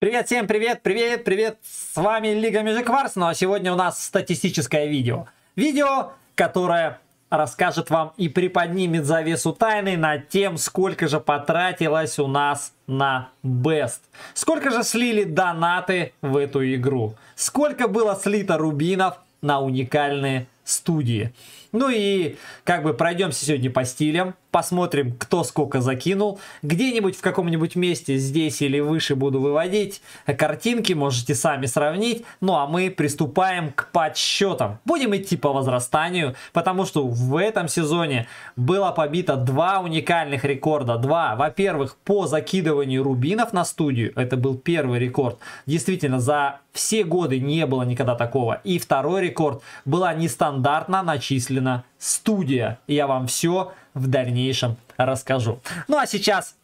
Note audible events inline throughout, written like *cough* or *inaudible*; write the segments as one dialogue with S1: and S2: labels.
S1: Привет всем, привет, привет, привет! С вами Лига Межекварс, ну а сегодня у нас статистическое видео. Видео, которое расскажет вам и приподнимет завесу тайны над тем, сколько же потратилось у нас на Бест. Сколько же слили донаты в эту игру. Сколько было слито рубинов на уникальные студии. Ну и как бы пройдемся сегодня по стилям, Посмотрим, кто сколько закинул. Где-нибудь в каком-нибудь месте здесь или выше буду выводить картинки, можете сами сравнить. Ну а мы приступаем к подсчетам. Будем идти по возрастанию, потому что в этом сезоне было побито два уникальных рекорда. Два, во-первых, по закидыванию рубинов на студию, это был первый рекорд. Действительно, за все годы не было никогда такого. И второй рекорд была нестандартно начислена студия. Я вам все в дальнейшем расскажу. Ну а сейчас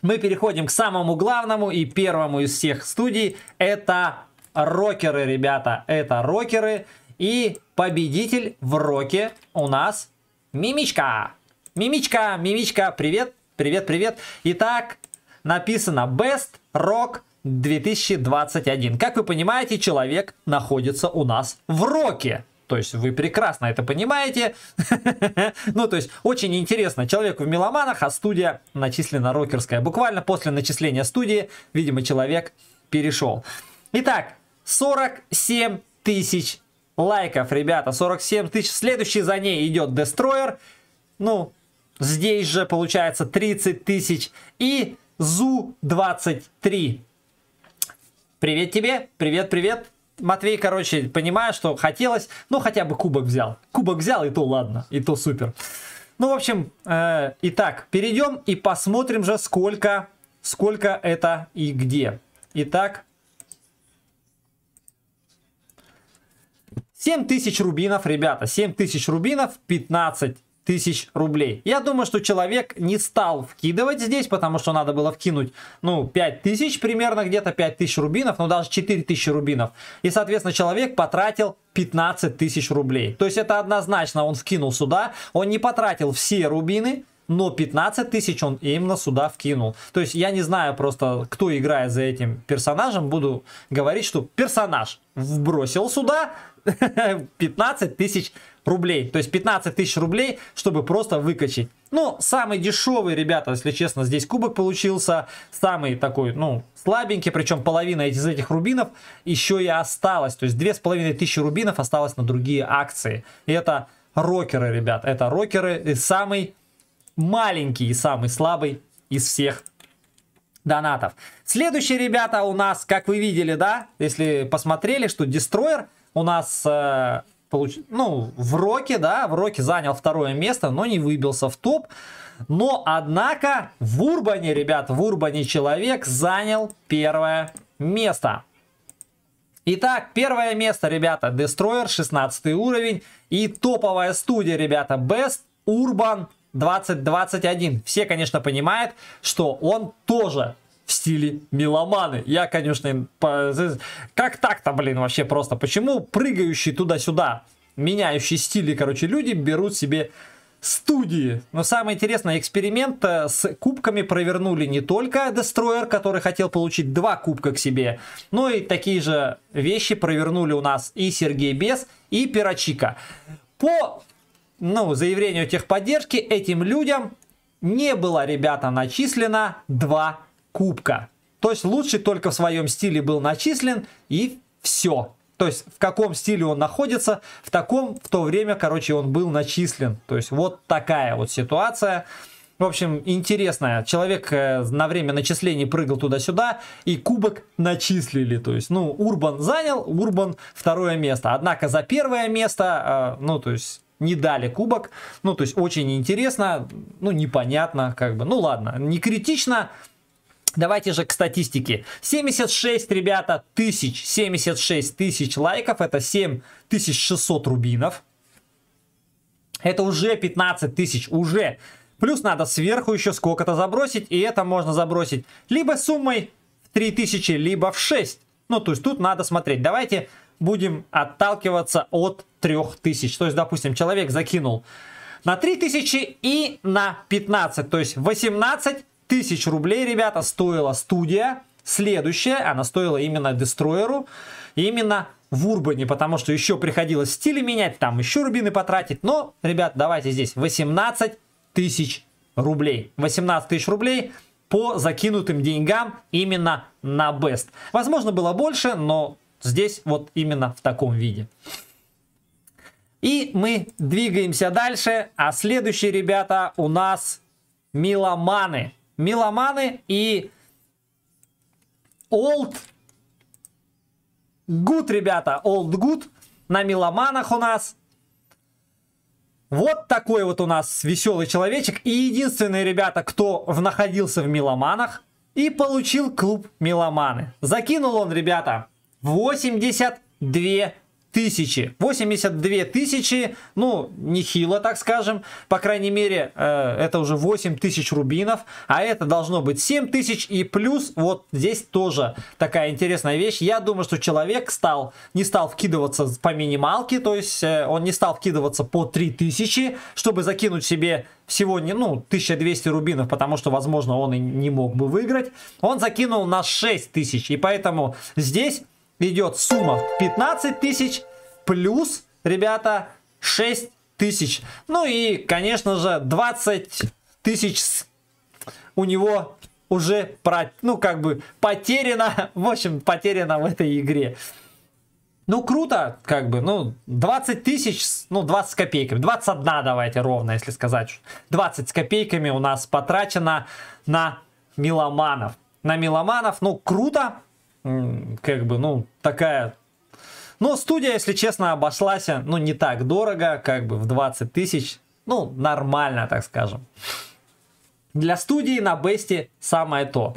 S1: мы переходим к самому главному и первому из всех студий. Это рокеры, ребята. Это рокеры. И победитель в роке у нас Мимичка. Мимичка, Мимичка, привет, привет, привет. Итак, написано Best Rock 2021. Как вы понимаете, человек находится у нас в роке. То есть вы прекрасно это понимаете. *laughs* ну, то есть очень интересно. Человек в меломанах, а студия начислена рокерская. Буквально после начисления студии, видимо, человек перешел. Итак, 47 тысяч лайков, ребята. 47 тысяч. Следующий за ней идет Destroyer. Ну, здесь же получается 30 тысяч. И Зу-23. Привет тебе, привет-привет. Матвей, короче, понимая, что хотелось, ну, хотя бы кубок взял. Кубок взял, и то ладно, и то супер. Ну, в общем, э, итак, перейдем и посмотрим же, сколько, сколько это и где. Итак, 7000 рубинов, ребята, 7000 рубинов, 15 тысяч рублей. Я думаю, что человек не стал вкидывать здесь, потому что надо было вкинуть, ну, 5 тысяч примерно, где-то 5 тысяч рубинов, ну, даже 4 тысячи рубинов. И, соответственно, человек потратил 15 тысяч рублей. То есть это однозначно он вкинул сюда, он не потратил все рубины, но 15 тысяч он именно сюда вкинул. То есть я не знаю просто, кто играет за этим персонажем. Буду говорить, что персонаж вбросил сюда 15 *laughs* тысяч рублей. То есть 15 тысяч рублей, чтобы просто выкачать. Ну, самый дешевый, ребята, если честно, здесь кубок получился. Самый такой, ну, слабенький. Причем половина из этих рубинов еще и осталась. То есть 2500 рубинов осталось на другие акции. И это рокеры, ребят. Это рокеры. И самый маленький и самый слабый из всех донатов. Следующий, ребята, у нас, как вы видели, да, если посмотрели, что Дестройер у нас, э, получ... ну, в Роке, да, в Роке занял второе место, но не выбился в топ. Но, однако, в Урбане, ребят, в Урбане человек занял первое место. Итак, первое место, ребята, дестройер 16 уровень. И топовая студия, ребята, Best Urban 2021. Все, конечно, понимают, что он тоже в стиле меломаны. Я, конечно, как так-то, блин, вообще просто. Почему прыгающие туда-сюда, меняющие стили, короче, люди берут себе студии. Но самое интересное, эксперимент э, с кубками провернули не только Destroyer, который хотел получить два кубка к себе, но и такие же вещи провернули у нас и Сергей Бес, и Пирочика. По ну, заявлению техподдержки, этим людям не было, ребята, начислено два кубка. То есть лучший только в своем стиле был начислен и все. То есть в каком стиле он находится, в таком в то время, короче, он был начислен. То есть вот такая вот ситуация. В общем, интересная. Человек э, на время начислений прыгал туда-сюда, и кубок начислили. То есть, ну, Урбан занял, Урбан второе место. Однако за первое место, э, ну, то есть, не дали кубок. Ну, то есть очень интересно, ну, непонятно, как бы, ну, ладно, не критично, Давайте же к статистике. 76, ребята, тысяч, 76 тысяч лайков, это 7600 рубинов. Это уже 15 тысяч, уже. Плюс надо сверху еще сколько-то забросить, и это можно забросить либо суммой в 3000, либо в 6. Ну, то есть тут надо смотреть. Давайте будем отталкиваться от 3000. То есть, допустим, человек закинул на 3000 и на 15. То есть 18 тысяч рублей, ребята, стоила студия. Следующая, она стоила именно Дестройеру, именно в Урбане, потому что еще приходилось стили менять, там еще рубины потратить. Но, ребят, давайте здесь 18 тысяч рублей. 18 тысяч рублей по закинутым деньгам именно на Best. Возможно, было больше, но здесь вот именно в таком виде. И мы двигаемся дальше. А следующие ребята у нас миломаны. Миломаны и Old Good, ребята. Old Good на миломанах у нас. Вот такой вот у нас веселый человечек. И единственные ребята, кто находился в миломанах и получил клуб миломаны. Закинул он, ребята, 82 тысячи. 82 тысячи, ну, нехило, так скажем. По крайней мере, э, это уже 8 тысяч рубинов. А это должно быть 7 тысяч. И плюс, вот здесь тоже такая интересная вещь. Я думаю, что человек стал, не стал вкидываться по минималке. То есть, э, он не стал вкидываться по 3 тысячи, чтобы закинуть себе всего не, ну, 1200 рубинов, потому что, возможно, он и не мог бы выиграть. Он закинул на тысяч И поэтому здесь идет сумма 15 тысяч плюс, ребята, 6 тысяч. Ну и, конечно же, 20 тысяч у него уже, про, ну, как бы потеряно, *laughs* в общем, потеряно в этой игре. Ну, круто, как бы, ну, 20 тысяч, ну, 20 с копейками, 21 давайте ровно, если сказать, 20 с копейками у нас потрачено на миломанов. На миломанов, ну, круто, как бы, ну, такая... Но студия, если честно, обошлась, ну, не так дорого, как бы в 20 тысяч. Ну, нормально, так скажем. Для студии на бесте самое то.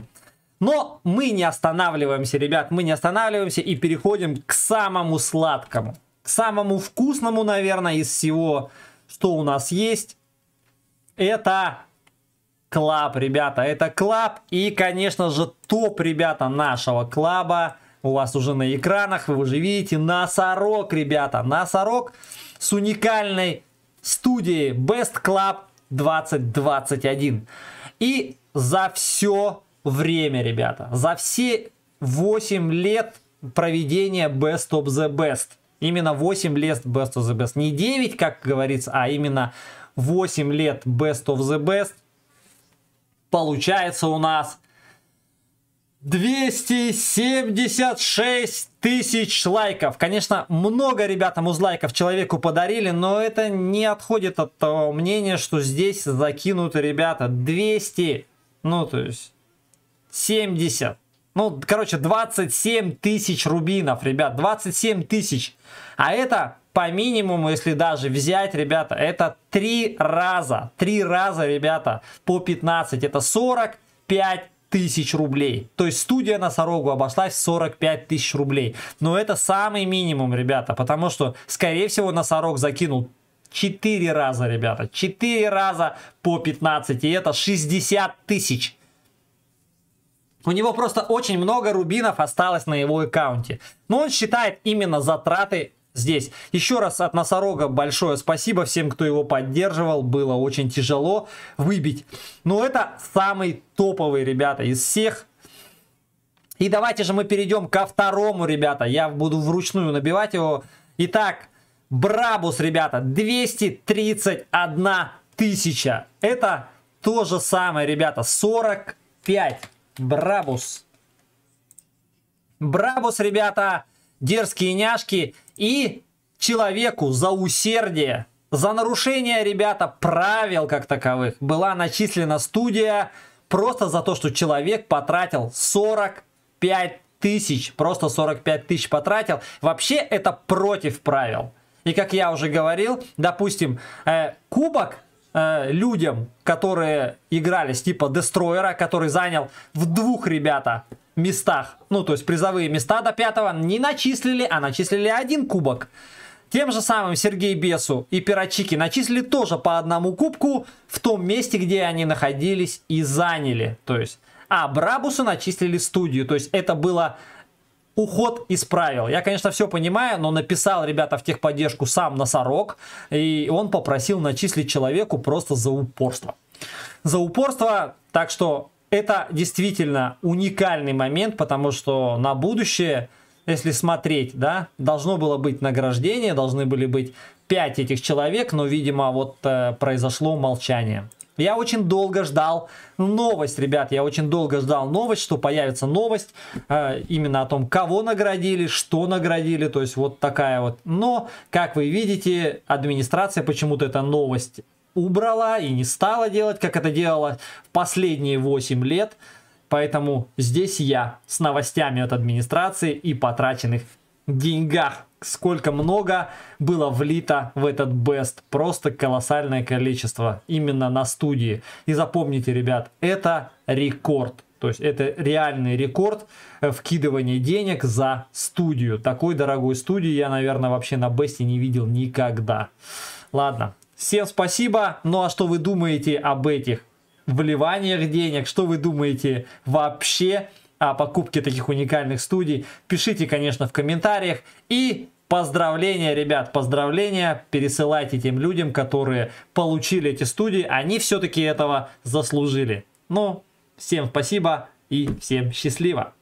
S1: Но мы не останавливаемся, ребят, мы не останавливаемся и переходим к самому сладкому. К самому вкусному, наверное, из всего, что у нас есть. Это клаб, ребята. Это клаб и, конечно же, топ, ребята, нашего клаба. У вас уже на экранах, вы уже видите, носорог, ребята. Носорог с уникальной студией Best Club 2021. И за все время, ребята, за все 8 лет проведения Best of the Best. Именно 8 лет Best of the Best. Не 9, как говорится, а именно 8 лет Best of the Best получается у нас 276 тысяч лайков. Конечно, много ребятам лайков человеку подарили, но это не отходит от того мнения, что здесь закинуты ребята 200, ну то есть 70. Ну, короче, 27 тысяч рубинов, ребят, 27 тысяч. А это по минимуму, если даже взять, ребята, это три раза, три раза, ребята, по 15, это 45 тысяч рублей. То есть студия Носорогу обошлась в 45 тысяч рублей. Но это самый минимум, ребята, потому что, скорее всего, Носорог закинул 4 раза, ребята, 4 раза по 15, и это 60 тысяч. У него просто очень много рубинов осталось на его аккаунте. Но он считает именно затраты здесь. Еще раз от носорога большое спасибо всем, кто его поддерживал. Было очень тяжело выбить. Но это самый топовый, ребята, из всех. И давайте же мы перейдем ко второму, ребята. Я буду вручную набивать его. Итак, Брабус, ребята, 231 тысяча. Это то же самое, ребята, 45. Брабус. Брабус, ребята, дерзкие няшки. И человеку за усердие, за нарушение, ребята, правил как таковых была начислена студия просто за то, что человек потратил 45 тысяч, просто 45 тысяч потратил. Вообще это против правил. И как я уже говорил, допустим, э, кубок э, людям, которые играли с типа Дестройера, который занял в двух, ребята, местах. Ну, то есть призовые места до пятого не начислили, а начислили один кубок. Тем же самым Сергей Бесу и Пирочики начислили тоже по одному кубку в том месте, где они находились и заняли. То есть, а Брабусу начислили студию. То есть это было уход из правил. Я, конечно, все понимаю, но написал, ребята, в техподдержку сам Носорог, и он попросил начислить человеку просто за упорство. За упорство, так что это действительно уникальный момент, потому что на будущее, если смотреть, да, должно было быть награждение, должны были быть 5 этих человек, но, видимо, вот э, произошло молчание. Я очень долго ждал новость, ребят, я очень долго ждал новость, что появится новость э, именно о том, кого наградили, что наградили, то есть вот такая вот. Но, как вы видите, администрация почему-то эта новость убрала и не стала делать, как это делала в последние 8 лет. Поэтому здесь я с новостями от администрации и потраченных деньгах. Сколько много было влито в этот бест. Просто колоссальное количество именно на студии. И запомните, ребят, это рекорд. То есть это реальный рекорд э, вкидывания денег за студию. Такой дорогой студии я, наверное, вообще на бесте не видел никогда. Ладно, Всем спасибо. Ну а что вы думаете об этих вливаниях денег? Что вы думаете вообще о покупке таких уникальных студий? Пишите, конечно, в комментариях. И Поздравления, ребят, поздравления. Пересылайте тем людям, которые получили эти студии. Они все-таки этого заслужили. Ну, всем спасибо и всем счастливо.